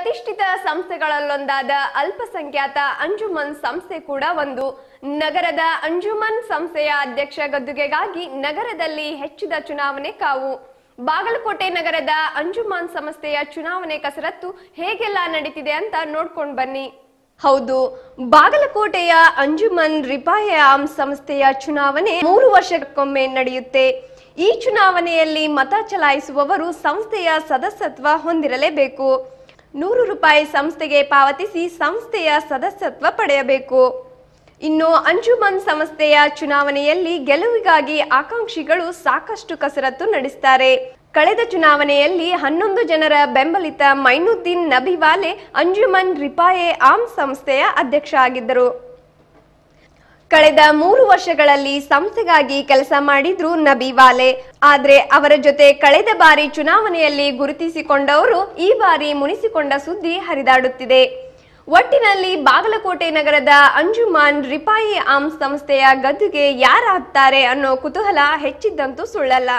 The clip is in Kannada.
ಪ್ರತಿಷ್ಠಿತ ಸಂಸ್ಥೆಗಳಲ್ಲೊಂದಾದ ಅಲ್ಪಸಂಖ್ಯಾತ ಅಂಜುಮನ್ ಸಂಸ್ಥೆ ಕೂಡ ಒಂದು ನಗರದ ಅಂಜುಮನ್ ಸಂಸ್ಥೆಯ ಅಧ್ಯಕ್ಷ ಗದ್ದುಗೆಗಾಗಿ ನಗರದಲ್ಲಿ ಹೆಚ್ಚಿದ ಚುನಾವಣೆ ಕಾವು ಬಾಗಲಕೋಟೆ ನಗರದ ಅಂಜುಮಾನ್ ಸಂಸ್ಥೆಯ ಚುನಾವಣೆ ಕಸರತ್ತು ಹೇಗೆಲ್ಲ ನಡೀತಿದೆ ಅಂತ ನೋಡ್ಕೊಂಡು ಬನ್ನಿ ಹೌದು ಬಾಗಲಕೋಟೆಯ ಅಂಜುಮನ್ ರಿಪಾಯ ಸಂಸ್ಥೆಯ ಚುನಾವಣೆ ಮೂರು ವರ್ಷಕ್ಕೊಮ್ಮೆ ನಡೆಯುತ್ತೆ ಈ ಚುನಾವಣೆಯಲ್ಲಿ ಮತ ಚಲಾಯಿಸುವವರು ಸಂಸ್ಥೆಯ ಸದಸ್ಯತ್ವ ಹೊಂದಿರಲೇಬೇಕು ನೂರು ರೂಪಾಯಿ ಸಂಸ್ಥೆಗೆ ಪಾವತಿಸಿ ಸಂಸ್ಥೆಯ ಸದಸ್ಯತ್ವ ಪಡೆಯಬೇಕು ಇನ್ನು ಅಂಜುಮನ್ ಸಂಸ್ಥೆಯ ಚುನಾವಣೆಯಲ್ಲಿ ಗೆಲುವಿಗಾಗಿ ಆಕಾಂಕ್ಷಿಗಳು ಸಾಕಷ್ಟು ಕಸರತ್ತು ನಡೆಸುತ್ತಾರೆ ಕಳೆದ ಚುನಾವಣೆಯಲ್ಲಿ ಹನ್ನೊಂದು ಜನರ ಬೆಂಬಲಿತ ಮೈನುದ್ದೀನ್ ನಬಿವಾಲೆ ಅಂಜುಮನ್ ರಿಪಾಯೆ ಆಮ್ ಸಂಸ್ಥೆಯ ಅಧ್ಯಕ್ಷ ಆಗಿದ್ದರು ಕಳೆದ ಮೂರು ವರ್ಷಗಳಲ್ಲಿ ಸಂಸ್ಥೆಗಾಗಿ ಕೆಲಸ ಮಾಡಿದ್ರು ನಬಿವಾಲೆ ಆದ್ರೆ ಅವರ ಜೊತೆ ಕಳೆದ ಬಾರಿ ಚುನಾವಣೆಯಲ್ಲಿ ಗುರುತಿಸಿಕೊಂಡವರು ಈ ಬಾರಿ ಮುನಿಸಿಕೊಂಡ ಸುದ್ದಿ ಹರಿದಾಡುತ್ತಿದೆ ಒಟ್ಟಿನಲ್ಲಿ ಬಾಗಲಕೋಟೆ ನಗರದ ಅಂಜುಮಾನ್ ರಿಪಾಯಿ ಆಮ್ ಸಂಸ್ಥೆಯ ಗದ್ದುಗೆ ಯಾರಾಗ್ತಾರೆ ಅನ್ನೋ ಕುತೂಹಲ ಹೆಚ್ಚಿದ್ದಂತೂ ಸುಳ್ಳಲ್ಲ